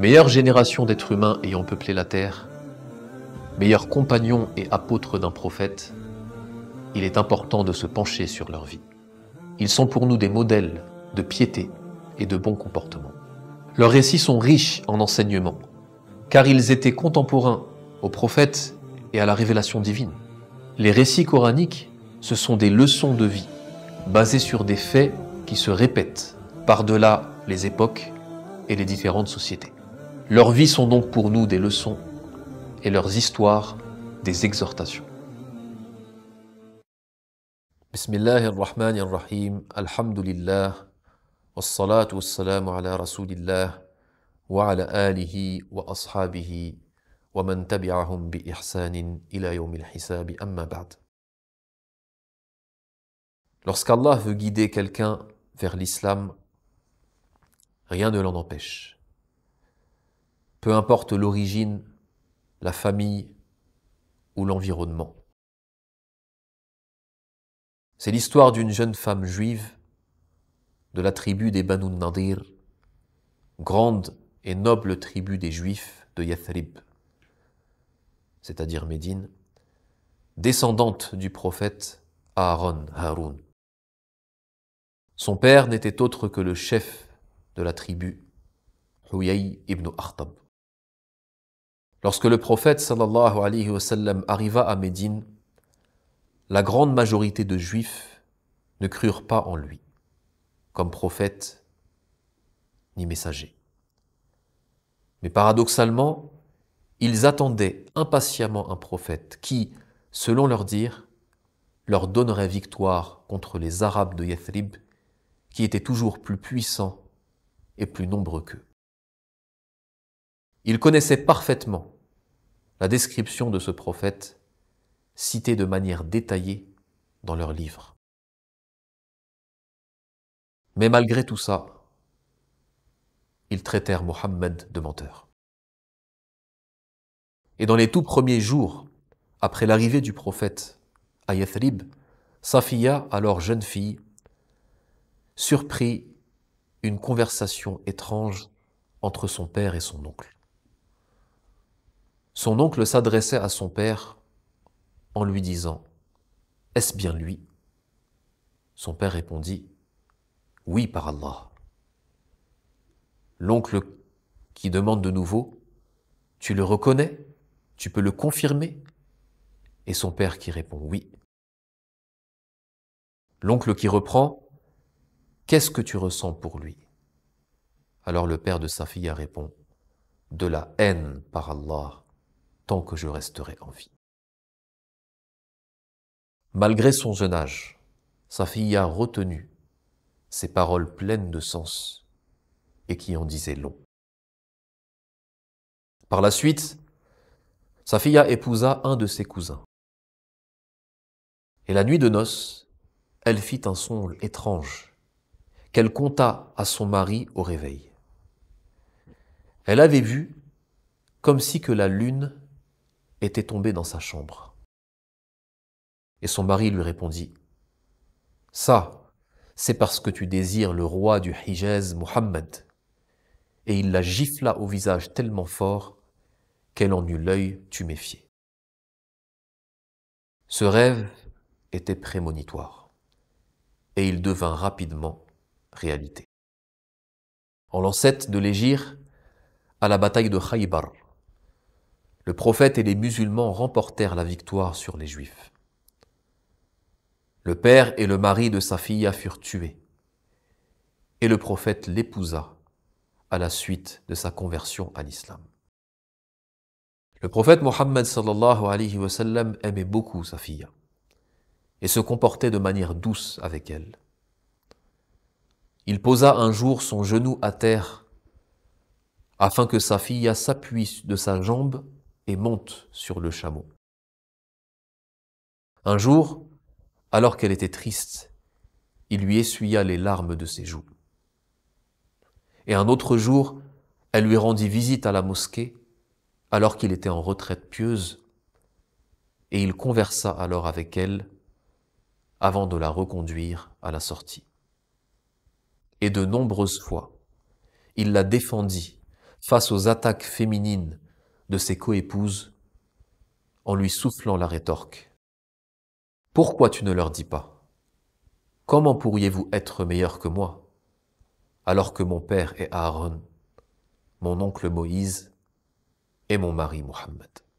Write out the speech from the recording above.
meilleure génération d'êtres humains ayant peuplé la terre, meilleurs compagnon et apôtres d'un prophète, il est important de se pencher sur leur vie. Ils sont pour nous des modèles de piété et de bon comportement. Leurs récits sont riches en enseignements, car ils étaient contemporains aux prophètes et à la révélation divine. Les récits coraniques, ce sont des leçons de vie, basées sur des faits qui se répètent par-delà les époques et les différentes sociétés. Leurs vies sont donc pour nous des leçons et leurs histoires des exhortations. Bismillah ar-Rahman ar-Rahim, alhamdulillah, wassalatu wassalamu ala rasulillah, wa ala alihi wa ashabihi, wa man tabi'ahum bi ihsanin ila yawmil hisabi amma ba'd. Lorsqu'Allah veut guider quelqu'un vers l'islam, rien ne l'en empêche peu importe l'origine, la famille ou l'environnement. C'est l'histoire d'une jeune femme juive de la tribu des Banu Nadir, grande et noble tribu des Juifs de Yathrib, c'est-à-dire Médine, descendante du prophète Aaron Haroun. Son père n'était autre que le chef de la tribu, Huyay ibn Akhtab. Lorsque le prophète sallallahu alayhi wa sallam, arriva à Médine, la grande majorité de juifs ne crurent pas en lui, comme prophète ni messager. Mais paradoxalement, ils attendaient impatiemment un prophète qui, selon leur dire, leur donnerait victoire contre les Arabes de Yathrib, qui étaient toujours plus puissants et plus nombreux qu'eux. Ils connaissait parfaitement la description de ce prophète citée de manière détaillée dans leurs livres. Mais malgré tout ça, ils traitèrent Mohammed de menteur. Et dans les tout premiers jours, après l'arrivée du prophète à Yathrib, Safiya, alors jeune fille, surprit une conversation étrange entre son père et son oncle. Son oncle s'adressait à son père en lui disant Est-ce bien lui Son père répondit Oui, par Allah. L'oncle qui demande de nouveau Tu le reconnais Tu peux le confirmer Et son père qui répond Oui. L'oncle qui reprend Qu'est-ce que tu ressens pour lui Alors le père de sa fille répond De la haine par Allah tant que je resterai en vie. Malgré son jeune âge, sa fille a retenu ces paroles pleines de sens et qui en disaient long. Par la suite, Safiya épousa un de ses cousins. Et la nuit de noces, elle fit un son étrange qu'elle conta à son mari au réveil. Elle avait vu comme si que la lune était tombée dans sa chambre. Et son mari lui répondit Ça, c'est parce que tu désires le roi du Hijaz, Mohammed. Et il la gifla au visage tellement fort qu'elle en eut l'œil tuméfié. Ce rêve était prémonitoire, et il devint rapidement réalité. En l'ancêtre de l'Égypte, à la bataille de Khaybar, le prophète et les musulmans remportèrent la victoire sur les juifs. Le père et le mari de sa fille furent tués, et le prophète l'épousa à la suite de sa conversion à l'islam. Le prophète Mohammed sallallahu alayhi wa aimait beaucoup sa fille et se comportait de manière douce avec elle. Il posa un jour son genou à terre afin que sa fille s'appuie de sa jambe et monte sur le chameau. Un jour, alors qu'elle était triste, il lui essuya les larmes de ses joues. Et un autre jour, elle lui rendit visite à la mosquée, alors qu'il était en retraite pieuse, et il conversa alors avec elle avant de la reconduire à la sortie. Et de nombreuses fois, il la défendit face aux attaques féminines de ses coépouses en lui soufflant la rétorque. Pourquoi tu ne leur dis pas Comment pourriez-vous être meilleur que moi alors que mon père est Aaron, mon oncle Moïse et mon mari Mohammed